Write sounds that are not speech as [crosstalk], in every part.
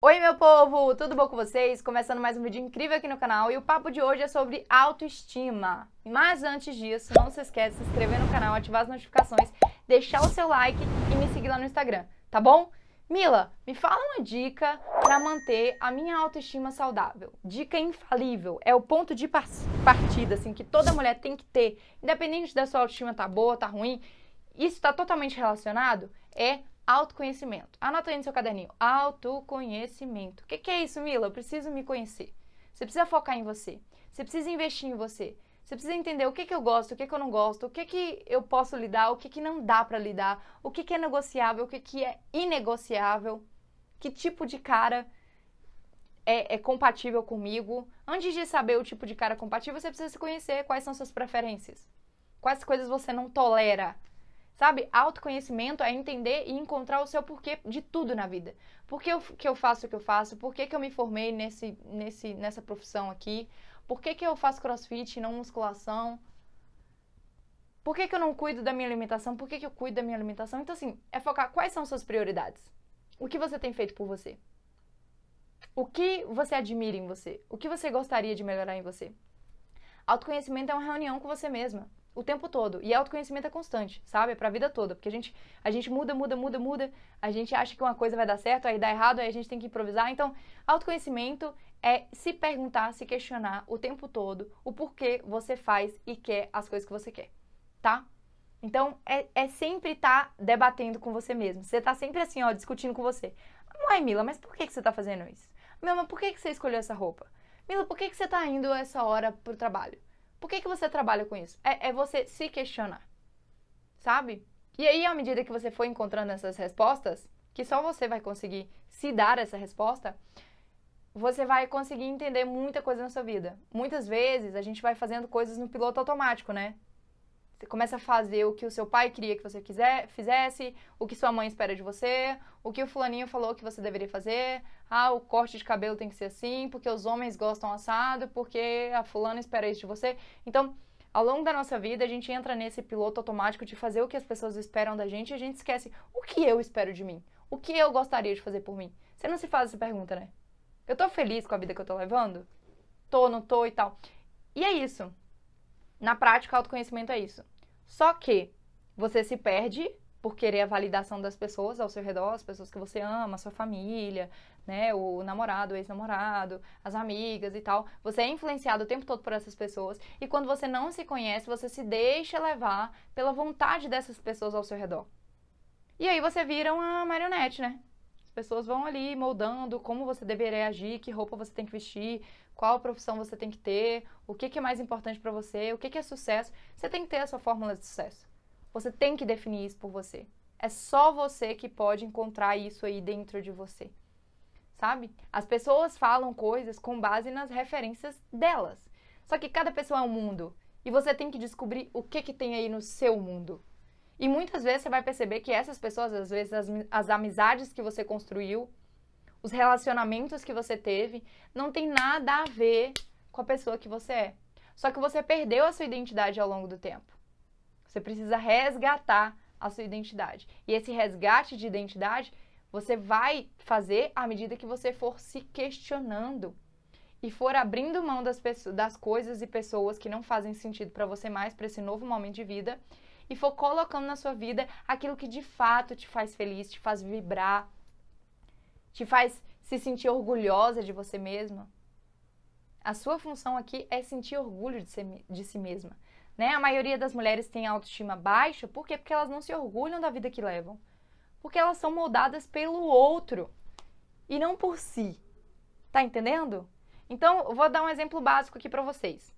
Oi, meu povo! Tudo bom com vocês? Começando mais um vídeo incrível aqui no canal e o papo de hoje é sobre autoestima. Mas antes disso, não se esquece de se inscrever no canal, ativar as notificações, deixar o seu like e me seguir lá no Instagram, tá bom? Mila, me fala uma dica para manter a minha autoestima saudável. Dica infalível, é o ponto de partida assim que toda mulher tem que ter, independente da sua autoestima tá boa, tá ruim. Isso está totalmente relacionado é Autoconhecimento. Anota aí no seu caderninho. Autoconhecimento. O que, que é isso, Mila? Eu preciso me conhecer. Você precisa focar em você. Você precisa investir em você. Você precisa entender o que, que eu gosto, o que, que eu não gosto, o que, que eu posso lidar, o que, que não dá para lidar, o que, que é negociável, o que, que é inegociável, que tipo de cara é, é, compatível comigo. Antes de saber o tipo de cara compatível, você precisa se conhecer quais são suas preferências, quais coisas você não tolera, Sabe? Autoconhecimento é entender e encontrar o seu porquê de tudo na vida. Por que eu, que eu faço o que eu faço? Por que, que eu me formei nesse, nesse, nessa profissão aqui? Por que, que eu faço crossfit e não musculação? Por que, que eu não cuido da minha alimentação? Por que, que eu cuido da minha alimentação? Então, assim, é focar quais são suas prioridades. O que você tem feito por você? O que você admira em você? O que você gostaria de melhorar em você? Autoconhecimento é uma reunião com você mesma o tempo todo. E autoconhecimento é constante, sabe? É pra vida toda. Porque a gente, a gente muda, muda, muda, muda. A gente acha que uma coisa vai dar certo, aí dá errado, aí a gente tem que improvisar. Então, autoconhecimento é se perguntar, se questionar o tempo todo o porquê você faz e quer as coisas que você quer, tá? Então, é, é sempre estar tá debatendo com você mesmo. Você tá sempre assim, ó, discutindo com você. Mãe, é, Mila, mas por que, que você tá fazendo isso? Mila, mas por que, que você escolheu essa roupa? Mila, por que, que você tá indo essa hora pro trabalho? Por que, que você trabalha com isso? É, é você se questionar, sabe? E aí, à medida que você for encontrando essas respostas, que só você vai conseguir se dar essa resposta, você vai conseguir entender muita coisa na sua vida. Muitas vezes a gente vai fazendo coisas no piloto automático, né? Você começa a fazer o que o seu pai queria que você quiser, fizesse, o que sua mãe espera de você, o que o fulaninho falou que você deveria fazer. Ah, o corte de cabelo tem que ser assim, porque os homens gostam assado, porque a fulana espera isso de você. Então, ao longo da nossa vida, a gente entra nesse piloto automático de fazer o que as pessoas esperam da gente e a gente esquece o que eu espero de mim, o que eu gostaria de fazer por mim. Você não se faz essa pergunta, né? Eu tô feliz com a vida que eu tô levando? Tô, não tô e tal. E é isso. Na prática, autoconhecimento é isso. Só que você se perde por querer a validação das pessoas ao seu redor, as pessoas que você ama, sua família, né, o namorado, o ex-namorado, as amigas e tal. Você é influenciado o tempo todo por essas pessoas e quando você não se conhece, você se deixa levar pela vontade dessas pessoas ao seu redor. E aí você vira uma marionete, né? pessoas vão ali moldando como você deveria agir, que roupa você tem que vestir, qual profissão você tem que ter, o que, que é mais importante para você, o que, que é sucesso. Você tem que ter a sua fórmula de sucesso. Você tem que definir isso por você. É só você que pode encontrar isso aí dentro de você. Sabe? As pessoas falam coisas com base nas referências delas. Só que cada pessoa é um mundo. E você tem que descobrir o que, que tem aí no seu mundo. E muitas vezes você vai perceber que essas pessoas, às vezes, as, as amizades que você construiu, os relacionamentos que você teve, não tem nada a ver com a pessoa que você é. Só que você perdeu a sua identidade ao longo do tempo. Você precisa resgatar a sua identidade. E esse resgate de identidade você vai fazer à medida que você for se questionando e for abrindo mão das, pessoas, das coisas e pessoas que não fazem sentido para você mais para esse novo momento de vida e for colocando na sua vida aquilo que de fato te faz feliz, te faz vibrar, te faz se sentir orgulhosa de você mesma. A sua função aqui é sentir orgulho de, ser, de si mesma. Né? A maioria das mulheres tem autoestima baixa, por quê? Porque elas não se orgulham da vida que levam. Porque elas são moldadas pelo outro e não por si. Tá entendendo? Então, vou dar um exemplo básico aqui para vocês.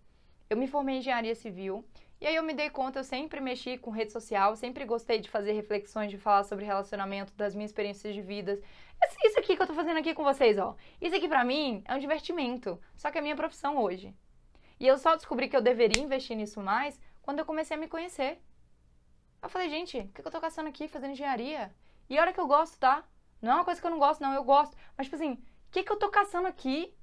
Eu me formei em engenharia civil e aí eu me dei conta, eu sempre mexi com rede social, sempre gostei de fazer reflexões, de falar sobre relacionamento, das minhas experiências de vida. Isso aqui que eu tô fazendo aqui com vocês, ó. Isso aqui pra mim é um divertimento, só que é minha profissão hoje. E eu só descobri que eu deveria investir nisso mais quando eu comecei a me conhecer. Eu falei, gente, o que eu tô caçando aqui, fazendo engenharia? E olha hora que eu gosto, tá? Não é uma coisa que eu não gosto, não, eu gosto. Mas, tipo assim, o que, que eu tô caçando aqui?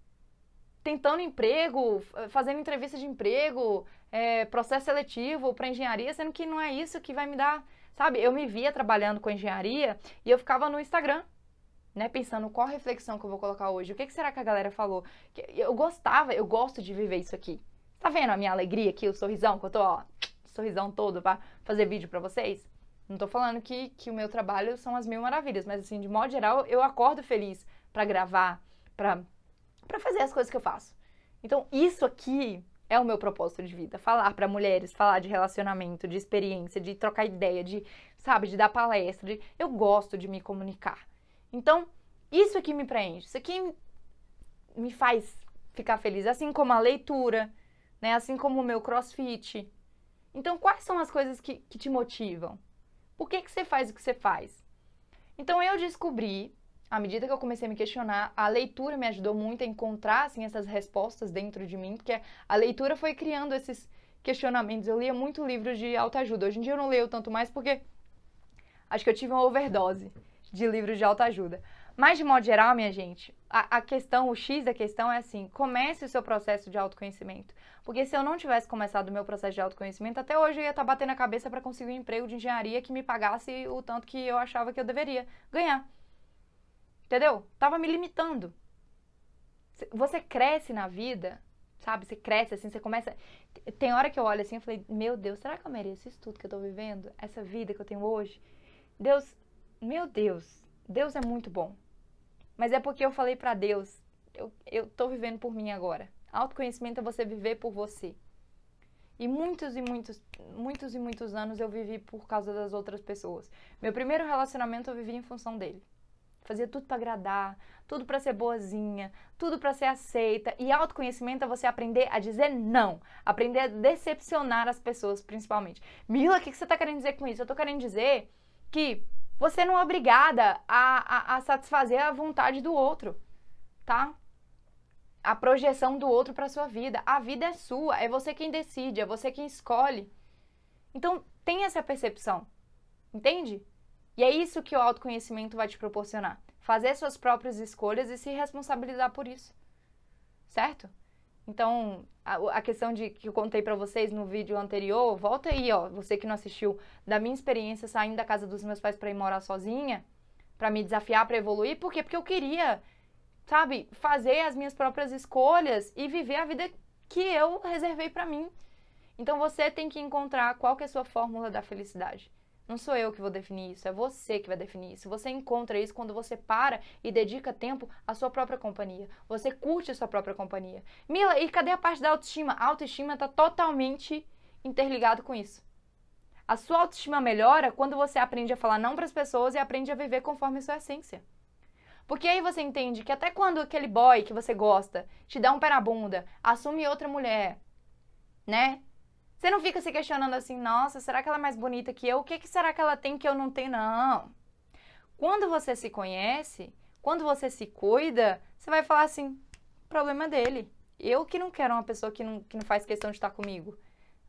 Tentando emprego, fazendo entrevista de emprego, é, processo seletivo para engenharia, sendo que não é isso que vai me dar, sabe? Eu me via trabalhando com engenharia e eu ficava no Instagram, né, pensando qual reflexão que eu vou colocar hoje, o que, que será que a galera falou? Eu gostava, eu gosto de viver isso aqui. Tá vendo a minha alegria aqui, o sorrisão que eu tô, ó, [tsk] sorrisão todo para fazer vídeo para vocês? Não tô falando que, que o meu trabalho são as mil maravilhas, mas assim, de modo geral, eu acordo feliz para gravar, para fazer as coisas que eu faço. Então, isso aqui é o meu propósito de vida, falar para mulheres, falar de relacionamento, de experiência, de trocar ideia, de, sabe, de dar palestra, de... eu gosto de me comunicar. Então, isso aqui é me preenche, isso aqui me faz ficar feliz, assim como a leitura, né? Assim como o meu crossfit. Então, quais são as coisas que, que te motivam? Por que, que você faz o que você faz? Então, eu descobri à medida que eu comecei a me questionar, a leitura me ajudou muito a encontrar assim, essas respostas dentro de mim, porque a leitura foi criando esses questionamentos. Eu lia muito livros de autoajuda. Hoje em dia eu não leio tanto mais porque acho que eu tive uma overdose de livros de autoajuda. Mas, de modo geral, minha gente, a, a, questão, o X da questão é assim: comece o seu processo de autoconhecimento. Porque se eu não tivesse começado o meu processo de autoconhecimento, até hoje eu ia estar tá batendo a cabeça para conseguir um emprego de engenharia que me pagasse o tanto que eu achava que eu deveria ganhar. Entendeu? Tava me limitando. Você cresce na vida, sabe? Você cresce assim, você começa. Tem hora que eu olho assim e falei: Meu Deus, será que eu mereço isso tudo que eu tô vivendo? Essa vida que eu tenho hoje? Deus, meu Deus, Deus é muito bom. Mas é porque eu falei para Deus: eu, eu tô vivendo por mim agora. Autoconhecimento é você viver por você. E muitos e muitos, muitos e muitos anos eu vivi por causa das outras pessoas. Meu primeiro relacionamento eu vivi em função dele fazia tudo para agradar, tudo para ser boazinha, tudo para ser aceita. E autoconhecimento é você aprender a dizer não, aprender a decepcionar as pessoas, principalmente. Mila, o que, que você está querendo dizer com isso? Eu estou querendo dizer que você não é obrigada a, a, a satisfazer a vontade do outro, tá? A projeção do outro para sua vida. A vida é sua, é você quem decide, é você quem escolhe. Então, tem essa percepção, entende? E é isso que o autoconhecimento vai te proporcionar: fazer suas próprias escolhas e se responsabilizar por isso. Certo? Então, a, a questão de que eu contei para vocês no vídeo anterior, volta aí, ó, você que não assistiu, da minha experiência saindo da casa dos meus pais para ir morar sozinha, para me desafiar, para evoluir, por quê? Porque eu queria, sabe, fazer as minhas próprias escolhas e viver a vida que eu reservei para mim. Então você tem que encontrar qual que é a sua fórmula da felicidade. Não sou eu que vou definir isso, é você que vai definir isso. Você encontra isso quando você para e dedica tempo à sua própria companhia. Você curte a sua própria companhia. Mila, e cadê a parte da autoestima? A autoestima está totalmente interligado com isso. A sua autoestima melhora quando você aprende a falar não para as pessoas e aprende a viver conforme a sua essência. Porque aí você entende que até quando aquele boy que você gosta te dá um pé na bunda, assume outra mulher, né? Você não fica se questionando assim, nossa, será que ela é mais bonita que eu? O que, que será que ela tem que eu não tenho? Não. Quando você se conhece, quando você se cuida, você vai falar assim, problema dele. Eu que não quero uma pessoa que não, que não faz questão de estar comigo,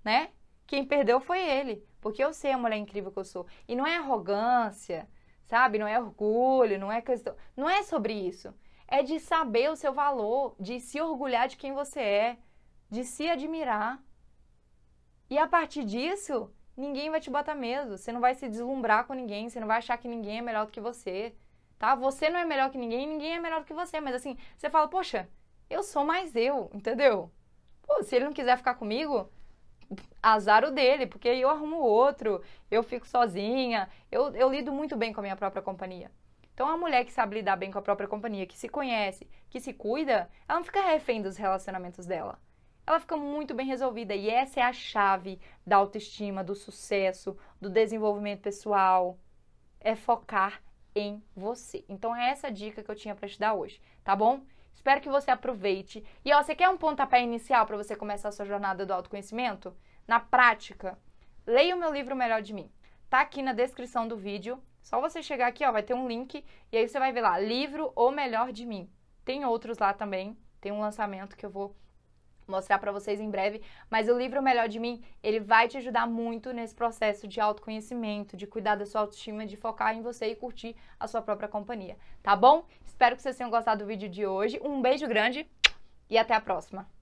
né? Quem perdeu foi ele, porque eu sei a mulher incrível que eu sou. E não é arrogância, sabe? Não é orgulho, não é questão. Não é sobre isso. É de saber o seu valor, de se orgulhar de quem você é, de se admirar. E a partir disso, ninguém vai te botar medo. Você não vai se deslumbrar com ninguém, você não vai achar que ninguém é melhor do que você, tá? Você não é melhor que ninguém, ninguém é melhor do que você, mas assim, você fala, poxa, eu sou mais eu, entendeu? Pô, se ele não quiser ficar comigo, azar o dele, porque eu arrumo outro, eu fico sozinha, eu, eu lido muito bem com a minha própria companhia. Então, a mulher que sabe lidar bem com a própria companhia, que se conhece, que se cuida, ela não fica refém dos relacionamentos dela ela fica muito bem resolvida e essa é a chave da autoestima, do sucesso, do desenvolvimento pessoal, é focar em você. Então é essa dica que eu tinha para te dar hoje, tá bom? Espero que você aproveite. E ó, você quer um pontapé inicial para você começar a sua jornada do autoconhecimento? Na prática, leia o meu livro Melhor de Mim. Tá aqui na descrição do vídeo. Só você chegar aqui, ó, vai ter um link e aí você vai ver lá, livro O Melhor de Mim. Tem outros lá também. Tem um lançamento que eu vou mostrar para vocês em breve, mas o livro Melhor de Mim, ele vai te ajudar muito nesse processo de autoconhecimento, de cuidar da sua autoestima, de focar em você e curtir a sua própria companhia, tá bom? Espero que vocês tenham gostado do vídeo de hoje. Um beijo grande e até a próxima.